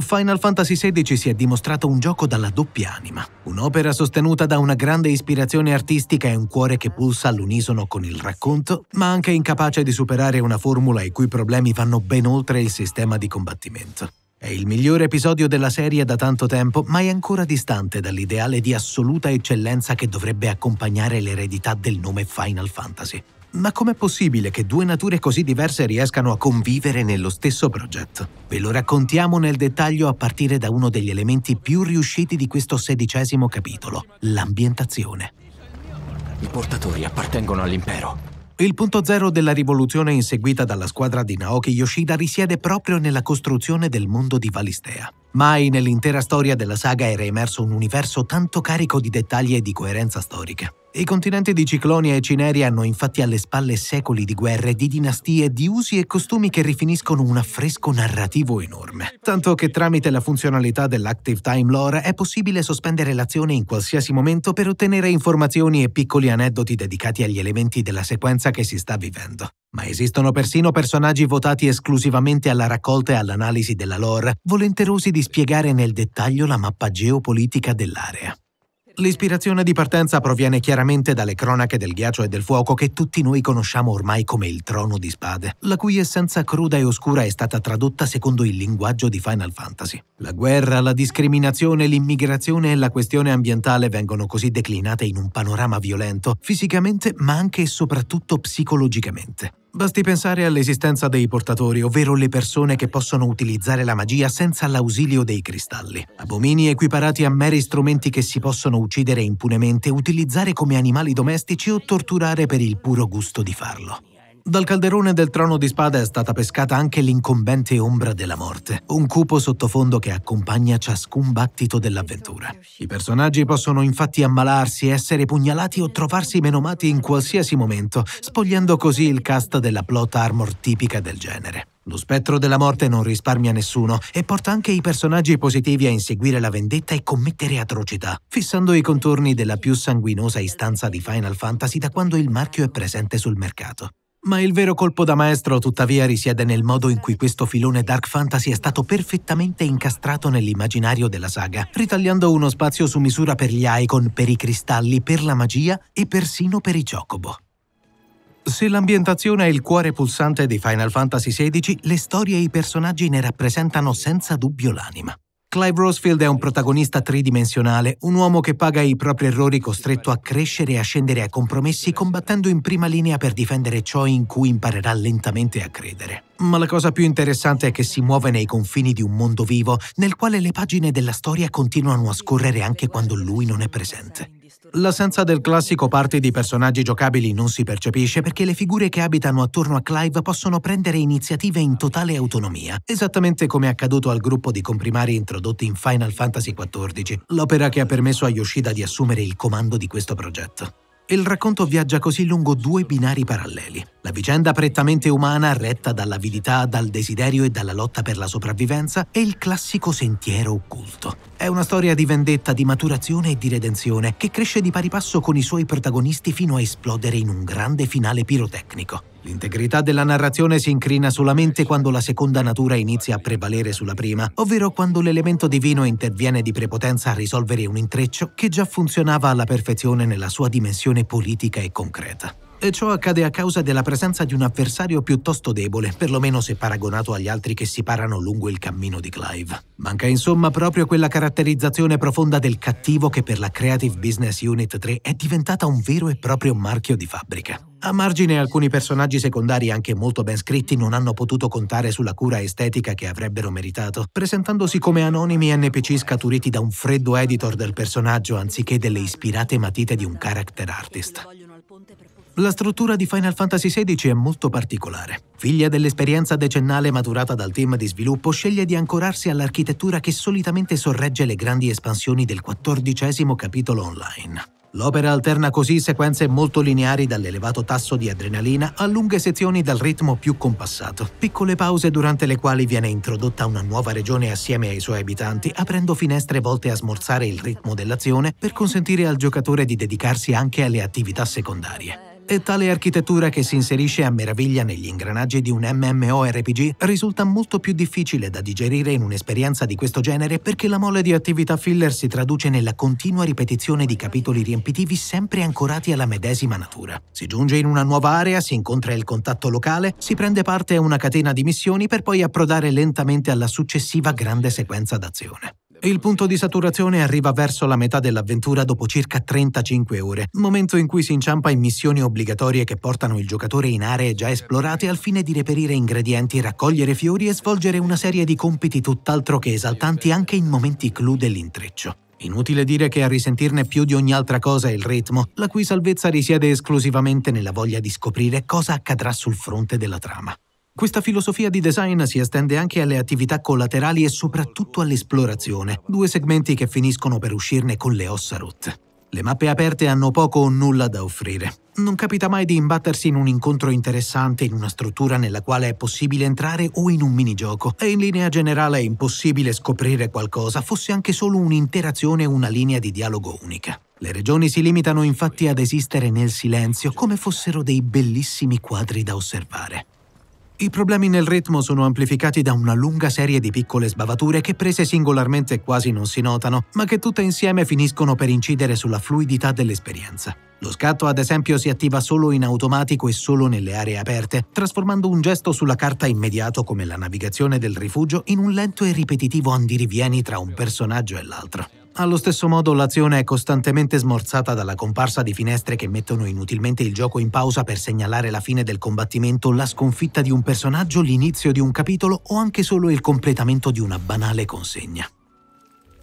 Final Fantasy XVI si è dimostrato un gioco dalla doppia anima, un'opera sostenuta da una grande ispirazione artistica e un cuore che pulsa all'unisono con il racconto, ma anche incapace di superare una formula i cui problemi vanno ben oltre il sistema di combattimento. È il migliore episodio della serie da tanto tempo, ma è ancora distante dall'ideale di assoluta eccellenza che dovrebbe accompagnare l'eredità del nome Final Fantasy. Ma com'è possibile che due nature così diverse riescano a convivere nello stesso progetto? Ve lo raccontiamo nel dettaglio a partire da uno degli elementi più riusciti di questo sedicesimo capitolo, l'ambientazione. I portatori appartengono all'impero. Il punto zero della rivoluzione inseguita dalla squadra di Naoki Yoshida risiede proprio nella costruzione del mondo di Valistea. Mai nell'intera storia della saga era emerso un universo tanto carico di dettagli e di coerenza storica. I continenti di Ciclonia e Cineria hanno infatti alle spalle secoli di guerre, di dinastie, di usi e costumi che rifiniscono un affresco narrativo enorme. Tanto che tramite la funzionalità dell'Active Time Lore è possibile sospendere l'azione in qualsiasi momento per ottenere informazioni e piccoli aneddoti dedicati agli elementi della sequenza che si sta vivendo. Ma esistono persino personaggi votati esclusivamente alla raccolta e all'analisi della lore, volenterosi di di spiegare nel dettaglio la mappa geopolitica dell'area. L'ispirazione di partenza proviene chiaramente dalle cronache del ghiaccio e del fuoco che tutti noi conosciamo ormai come il trono di spade, la cui essenza cruda e oscura è stata tradotta secondo il linguaggio di Final Fantasy. La guerra, la discriminazione, l'immigrazione e la questione ambientale vengono così declinate in un panorama violento, fisicamente ma anche e soprattutto psicologicamente. Basti pensare all'esistenza dei portatori, ovvero le persone che possono utilizzare la magia senza l'ausilio dei cristalli. Abomini equiparati a meri strumenti che si possono uccidere impunemente, utilizzare come animali domestici o torturare per il puro gusto di farlo. Dal calderone del trono di spada è stata pescata anche l'incombente ombra della morte, un cupo sottofondo che accompagna ciascun battito dell'avventura. I personaggi possono infatti ammalarsi, essere pugnalati o trovarsi menomati in qualsiasi momento, spogliando così il cast della plot armor tipica del genere. Lo spettro della morte non risparmia nessuno e porta anche i personaggi positivi a inseguire la vendetta e commettere atrocità, fissando i contorni della più sanguinosa istanza di Final Fantasy da quando il marchio è presente sul mercato. Ma il vero colpo da maestro tuttavia risiede nel modo in cui questo filone dark fantasy è stato perfettamente incastrato nell'immaginario della saga, ritagliando uno spazio su misura per gli icon, per i cristalli, per la magia e persino per i giocobo. Se l'ambientazione è il cuore pulsante di Final Fantasy XVI, le storie e i personaggi ne rappresentano senza dubbio l'anima. Clive Rosefield è un protagonista tridimensionale, un uomo che paga i propri errori costretto a crescere e a scendere a compromessi combattendo in prima linea per difendere ciò in cui imparerà lentamente a credere. Ma la cosa più interessante è che si muove nei confini di un mondo vivo nel quale le pagine della storia continuano a scorrere anche quando lui non è presente. L'assenza del classico party di personaggi giocabili non si percepisce perché le figure che abitano attorno a Clive possono prendere iniziative in totale autonomia, esattamente come è accaduto al gruppo di comprimari introdotti in Final Fantasy XIV, l'opera che ha permesso a Yoshida di assumere il comando di questo progetto il racconto viaggia così lungo due binari paralleli. La vicenda prettamente umana, retta dall'avidità, dal desiderio e dalla lotta per la sopravvivenza, e il classico sentiero occulto. È una storia di vendetta, di maturazione e di redenzione, che cresce di pari passo con i suoi protagonisti fino a esplodere in un grande finale pirotecnico. L'integrità della narrazione si incrina solamente quando la seconda natura inizia a prevalere sulla prima, ovvero quando l'elemento divino interviene di prepotenza a risolvere un intreccio che già funzionava alla perfezione nella sua dimensione politica e concreta. E ciò accade a causa della presenza di un avversario piuttosto debole, perlomeno se paragonato agli altri che si parano lungo il cammino di Clive. Manca insomma proprio quella caratterizzazione profonda del cattivo che per la Creative Business Unit 3 è diventata un vero e proprio marchio di fabbrica. A margine alcuni personaggi secondari anche molto ben scritti non hanno potuto contare sulla cura estetica che avrebbero meritato, presentandosi come anonimi NPC scaturiti da un freddo editor del personaggio anziché delle ispirate matite di un character artist. La struttura di Final Fantasy XVI è molto particolare. Figlia dell'esperienza decennale maturata dal team di sviluppo, sceglie di ancorarsi all'architettura che solitamente sorregge le grandi espansioni del XIV capitolo online. L'opera alterna così sequenze molto lineari dall'elevato tasso di adrenalina a lunghe sezioni dal ritmo più compassato, piccole pause durante le quali viene introdotta una nuova regione assieme ai suoi abitanti, aprendo finestre volte a smorzare il ritmo dell'azione per consentire al giocatore di dedicarsi anche alle attività secondarie e tale architettura che si inserisce a meraviglia negli ingranaggi di un MMORPG risulta molto più difficile da digerire in un'esperienza di questo genere perché la mole di attività filler si traduce nella continua ripetizione di capitoli riempitivi sempre ancorati alla medesima natura. Si giunge in una nuova area, si incontra il contatto locale, si prende parte a una catena di missioni per poi approdare lentamente alla successiva grande sequenza d'azione. Il punto di saturazione arriva verso la metà dell'avventura dopo circa 35 ore, momento in cui si inciampa in missioni obbligatorie che portano il giocatore in aree già esplorate al fine di reperire ingredienti, raccogliere fiori e svolgere una serie di compiti tutt'altro che esaltanti anche in momenti clou dell'intreccio. Inutile dire che a risentirne più di ogni altra cosa è il ritmo, la cui salvezza risiede esclusivamente nella voglia di scoprire cosa accadrà sul fronte della trama. Questa filosofia di design si estende anche alle attività collaterali e soprattutto all'esplorazione, due segmenti che finiscono per uscirne con le ossa rotte. Le mappe aperte hanno poco o nulla da offrire. Non capita mai di imbattersi in un incontro interessante in una struttura nella quale è possibile entrare o in un minigioco. E in linea generale è impossibile scoprire qualcosa, fosse anche solo un'interazione o una linea di dialogo unica. Le regioni si limitano infatti ad esistere nel silenzio, come fossero dei bellissimi quadri da osservare. I problemi nel ritmo sono amplificati da una lunga serie di piccole sbavature che prese singolarmente quasi non si notano, ma che tutte insieme finiscono per incidere sulla fluidità dell'esperienza. Lo scatto, ad esempio, si attiva solo in automatico e solo nelle aree aperte, trasformando un gesto sulla carta immediato come la navigazione del rifugio in un lento e ripetitivo andirivieni tra un personaggio e l'altro. Allo stesso modo l'azione è costantemente smorzata dalla comparsa di finestre che mettono inutilmente il gioco in pausa per segnalare la fine del combattimento, la sconfitta di un personaggio, l'inizio di un capitolo o anche solo il completamento di una banale consegna.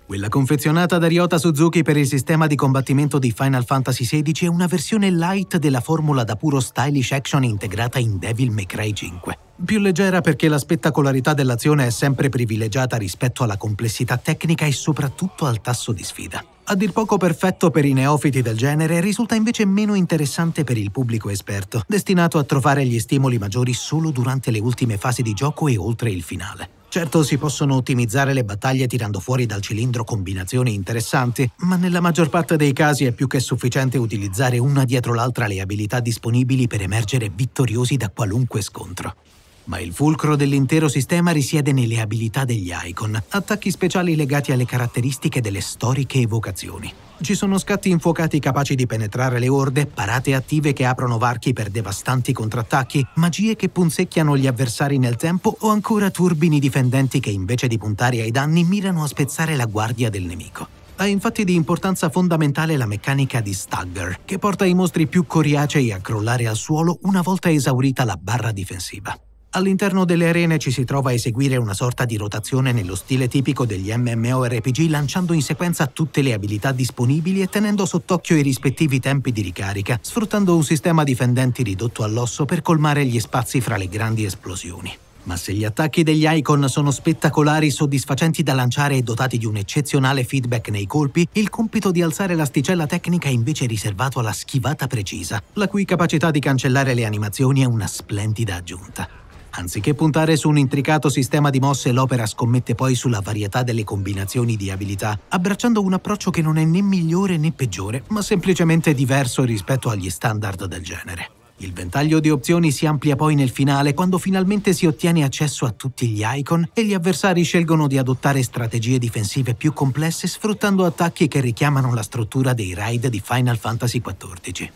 Quella confezionata da Ryota Suzuki per il sistema di combattimento di Final Fantasy XVI è una versione light della formula da puro stylish action integrata in Devil May Cry 5. Più leggera perché la spettacolarità dell'azione è sempre privilegiata rispetto alla complessità tecnica e soprattutto al tasso di sfida a dir poco perfetto per i neofiti del genere, risulta invece meno interessante per il pubblico esperto, destinato a trovare gli stimoli maggiori solo durante le ultime fasi di gioco e oltre il finale. Certo si possono ottimizzare le battaglie tirando fuori dal cilindro combinazioni interessanti, ma nella maggior parte dei casi è più che sufficiente utilizzare una dietro l'altra le abilità disponibili per emergere vittoriosi da qualunque scontro. Ma il fulcro dell'intero sistema risiede nelle abilità degli icon, attacchi speciali legati alle caratteristiche delle storiche evocazioni. Ci sono scatti infuocati capaci di penetrare le orde, parate attive che aprono varchi per devastanti contrattacchi, magie che punzecchiano gli avversari nel tempo o ancora turbini difendenti che invece di puntare ai danni mirano a spezzare la guardia del nemico. Ha infatti di importanza fondamentale la meccanica di Stagger, che porta i mostri più coriacei a crollare al suolo una volta esaurita la barra difensiva. All'interno delle arene ci si trova a eseguire una sorta di rotazione nello stile tipico degli MMORPG lanciando in sequenza tutte le abilità disponibili e tenendo sott'occhio i rispettivi tempi di ricarica, sfruttando un sistema di fendenti ridotto all'osso per colmare gli spazi fra le grandi esplosioni. Ma se gli attacchi degli Icon sono spettacolari, soddisfacenti da lanciare e dotati di un eccezionale feedback nei colpi, il compito di alzare l'asticella tecnica è invece riservato alla schivata precisa, la cui capacità di cancellare le animazioni è una splendida aggiunta. Anziché puntare su un intricato sistema di mosse, l'opera scommette poi sulla varietà delle combinazioni di abilità, abbracciando un approccio che non è né migliore né peggiore, ma semplicemente diverso rispetto agli standard del genere. Il ventaglio di opzioni si amplia poi nel finale quando finalmente si ottiene accesso a tutti gli icon e gli avversari scelgono di adottare strategie difensive più complesse sfruttando attacchi che richiamano la struttura dei raid di Final Fantasy XIV.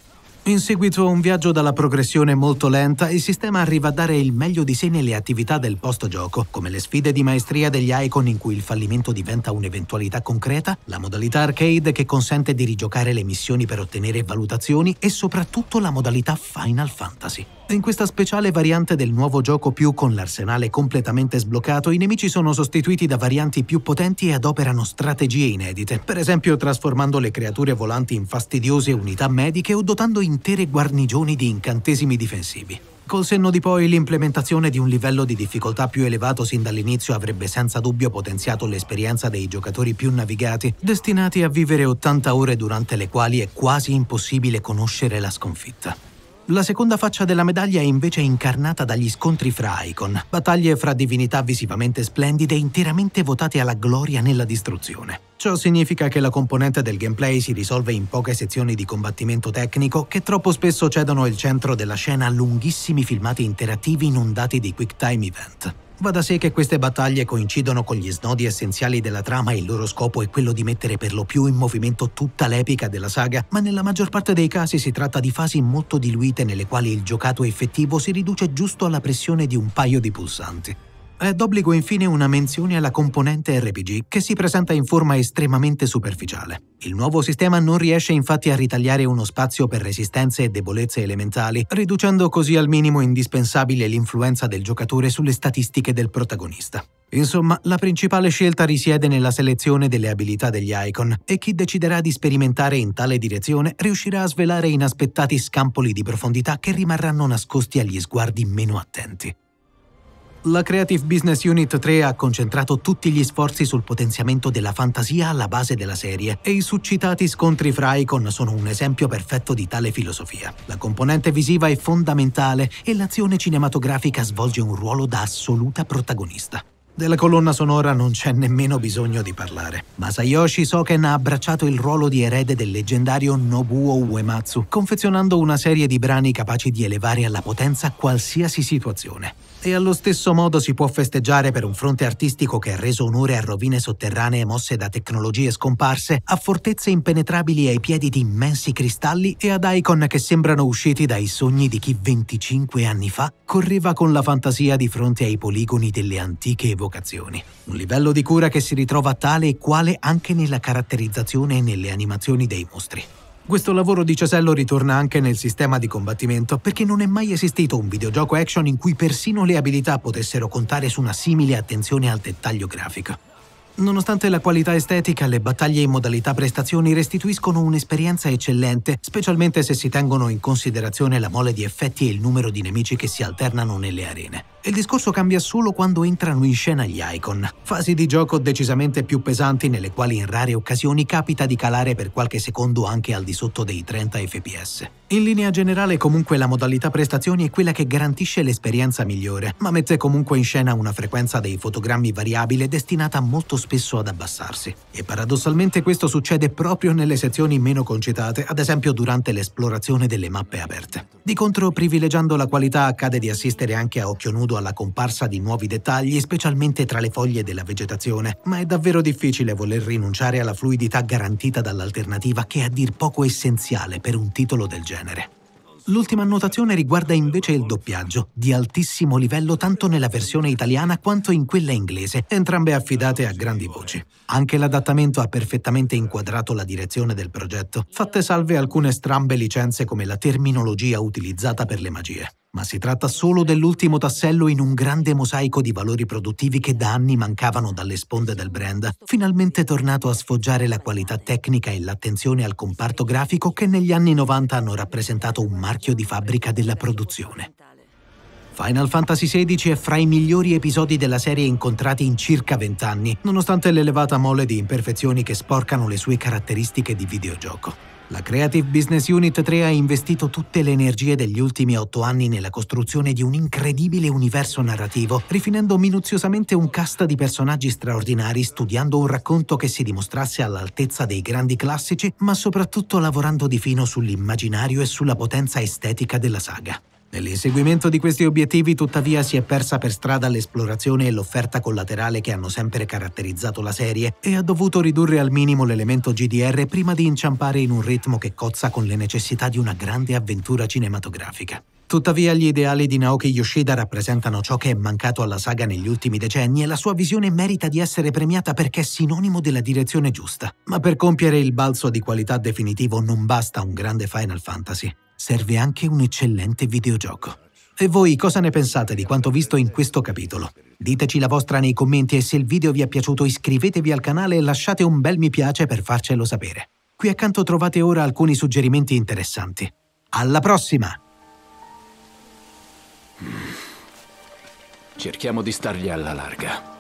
In seguito a un viaggio dalla progressione molto lenta, il sistema arriva a dare il meglio di sé nelle attività del post-gioco, come le sfide di maestria degli icon in cui il fallimento diventa un'eventualità concreta, la modalità arcade che consente di rigiocare le missioni per ottenere valutazioni e soprattutto la modalità Final Fantasy. In questa speciale variante del nuovo gioco più con l'arsenale completamente sbloccato, i nemici sono sostituiti da varianti più potenti e adoperano strategie inedite, per esempio trasformando le creature volanti in fastidiose unità mediche o dotando in intere guarnigioni di incantesimi difensivi. Col senno di poi l'implementazione di un livello di difficoltà più elevato sin dall'inizio avrebbe senza dubbio potenziato l'esperienza dei giocatori più navigati, destinati a vivere 80 ore durante le quali è quasi impossibile conoscere la sconfitta. La seconda faccia della medaglia è invece incarnata dagli scontri fra Icon, battaglie fra divinità visivamente splendide interamente votate alla gloria nella distruzione. Ciò significa che la componente del gameplay si risolve in poche sezioni di combattimento tecnico che troppo spesso cedono il centro della scena a lunghissimi filmati interattivi inondati di quick time event. Va da sé che queste battaglie coincidono con gli snodi essenziali della trama e il loro scopo è quello di mettere per lo più in movimento tutta l'epica della saga, ma nella maggior parte dei casi si tratta di fasi molto diluite nelle quali il giocato effettivo si riduce giusto alla pressione di un paio di pulsanti. È d'obbligo infine una menzione alla componente RPG che si presenta in forma estremamente superficiale. Il nuovo sistema non riesce infatti a ritagliare uno spazio per resistenze e debolezze elementali, riducendo così al minimo indispensabile l'influenza del giocatore sulle statistiche del protagonista. Insomma, la principale scelta risiede nella selezione delle abilità degli icon e chi deciderà di sperimentare in tale direzione riuscirà a svelare inaspettati scampoli di profondità che rimarranno nascosti agli sguardi meno attenti. La Creative Business Unit 3 ha concentrato tutti gli sforzi sul potenziamento della fantasia alla base della serie e i suscitati scontri fra icon sono un esempio perfetto di tale filosofia. La componente visiva è fondamentale e l'azione cinematografica svolge un ruolo da assoluta protagonista. Della colonna sonora non c'è nemmeno bisogno di parlare. Masayoshi Soken ha abbracciato il ruolo di erede del leggendario Nobuo Uematsu, confezionando una serie di brani capaci di elevare alla potenza qualsiasi situazione. E allo stesso modo si può festeggiare per un fronte artistico che ha reso onore a rovine sotterranee mosse da tecnologie scomparse, a fortezze impenetrabili ai piedi di immensi cristalli e ad icon che sembrano usciti dai sogni di chi 25 anni fa correva con la fantasia di fronte ai poligoni delle antiche evocazioni evocazioni. Un livello di cura che si ritrova tale e quale anche nella caratterizzazione e nelle animazioni dei mostri. Questo lavoro di Cesello ritorna anche nel sistema di combattimento perché non è mai esistito un videogioco action in cui persino le abilità potessero contare su una simile attenzione al dettaglio grafico. Nonostante la qualità estetica, le battaglie in modalità prestazioni restituiscono un'esperienza eccellente, specialmente se si tengono in considerazione la mole di effetti e il numero di nemici che si alternano nelle arene. Il discorso cambia solo quando entrano in scena gli icon, fasi di gioco decisamente più pesanti nelle quali in rare occasioni capita di calare per qualche secondo anche al di sotto dei 30 fps. In linea generale comunque la modalità prestazioni è quella che garantisce l'esperienza migliore, ma mette comunque in scena una frequenza dei fotogrammi variabile destinata molto spesso ad abbassarsi. E paradossalmente questo succede proprio nelle sezioni meno concitate, ad esempio durante l'esplorazione delle mappe aperte. Di contro, privilegiando la qualità, accade di assistere anche a occhio nudo alla comparsa di nuovi dettagli, specialmente tra le foglie della vegetazione, ma è davvero difficile voler rinunciare alla fluidità garantita dall'alternativa che è a dir poco essenziale per un titolo del genere. L'ultima annotazione riguarda invece il doppiaggio, di altissimo livello tanto nella versione italiana quanto in quella inglese, entrambe affidate a grandi voci. Anche l'adattamento ha perfettamente inquadrato la direzione del progetto, fatte salve alcune strambe licenze come la terminologia utilizzata per le magie ma si tratta solo dell'ultimo tassello in un grande mosaico di valori produttivi che da anni mancavano dalle sponde del brand, finalmente tornato a sfoggiare la qualità tecnica e l'attenzione al comparto grafico che negli anni 90 hanno rappresentato un marchio di fabbrica della produzione. Final Fantasy XVI è fra i migliori episodi della serie incontrati in circa 20 anni, nonostante l'elevata mole di imperfezioni che sporcano le sue caratteristiche di videogioco. La Creative Business Unit 3 ha investito tutte le energie degli ultimi otto anni nella costruzione di un incredibile universo narrativo, rifinendo minuziosamente un cast di personaggi straordinari, studiando un racconto che si dimostrasse all'altezza dei grandi classici, ma soprattutto lavorando di fino sull'immaginario e sulla potenza estetica della saga. Nell'inseguimento di questi obiettivi, tuttavia, si è persa per strada l'esplorazione e l'offerta collaterale che hanno sempre caratterizzato la serie e ha dovuto ridurre al minimo l'elemento GDR prima di inciampare in un ritmo che cozza con le necessità di una grande avventura cinematografica. Tuttavia gli ideali di Naoki Yoshida rappresentano ciò che è mancato alla saga negli ultimi decenni e la sua visione merita di essere premiata perché è sinonimo della direzione giusta. Ma per compiere il balzo di qualità definitivo non basta un grande Final Fantasy, serve anche un eccellente videogioco. E voi cosa ne pensate di quanto visto in questo capitolo? Diteci la vostra nei commenti e se il video vi è piaciuto iscrivetevi al canale e lasciate un bel mi piace per farcelo sapere. Qui accanto trovate ora alcuni suggerimenti interessanti. Alla prossima! Cerchiamo di stargli alla larga.